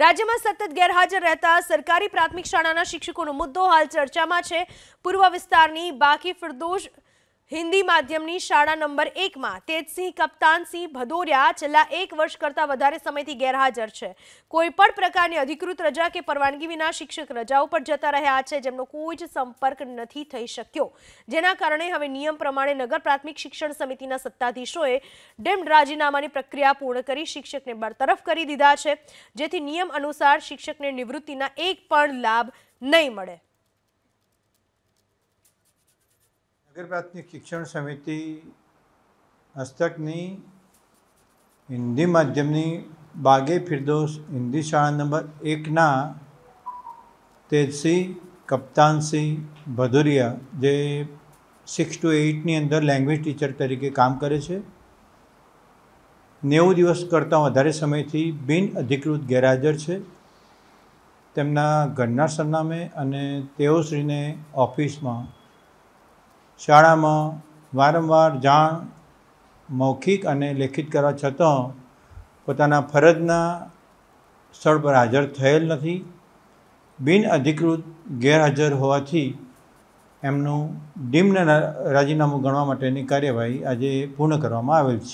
રાજ્યમાં સતત ગેરહાજર રહેતા સરકારી પ્રાથમિક શાળાના શિક્ષકોનો મુદ્દો હાલ ચર્ચામાં છે પૂર્વ વિસ્તારની બાકી ફિરદોશ હિન્દી માધ્યમની શાળા નંબર એકમાં તેજસિંહ કપ્તાનસિંહ ભદોરિયા છેલ્લા એક વર્ષ કરતાં વધારે સમયથી ગેરહાજર છે કોઈપણ પ્રકારની અધિકૃત રજા કે પરવાનગી વિના શિક્ષક રજા ઉપર જતા રહ્યા છે જેમનો કોઈ જ સંપર્ક નથી થઈ શક્યો જેના કારણે હવે નિયમ પ્રમાણે નગર પ્રાથમિક શિક્ષણ સમિતિના સત્તાધીશોએ ડેમ રાજીનામાની પ્રક્રિયા પૂર્ણ કરી શિક્ષકને બરતરફ કરી દીધા છે જેથી નિયમ અનુસાર શિક્ષકને નિવૃત્તિના એક પણ લાભ નહીં મળે નગર પ્રાથમિક શિક્ષણ સમિતિ હસ્તકની હિન્દી માધ્યમની બાગે ફિરદોસ હિન્દી શાળા નંબર એકના તેજસિંહ કપ્તાનસિંહ ભદુરિયા જે સિક્સ ટુ એઇટની અંદર લેંગ્વેજ ટીચર તરીકે કામ કરે છે નેવું દિવસ કરતાં વધારે સમયથી બિન અધિકૃત ગેરહાજર છે તેમના ઘરના સરનામે અને તેઓ શ્રીને ઓફિસમાં શાળામાં વારંવાર જાણ મૌખિક અને લેખિત કરવા છતાં પોતાના ફરજના સ્થળ પર હાજર થયેલ નથી બિનઅધિકૃત ગેરહાજર હોવાથી એમનું ડીમ્ન રાજીનામું ગણવા માટેની કાર્યવાહી આજે પૂર્ણ કરવામાં આવેલ છે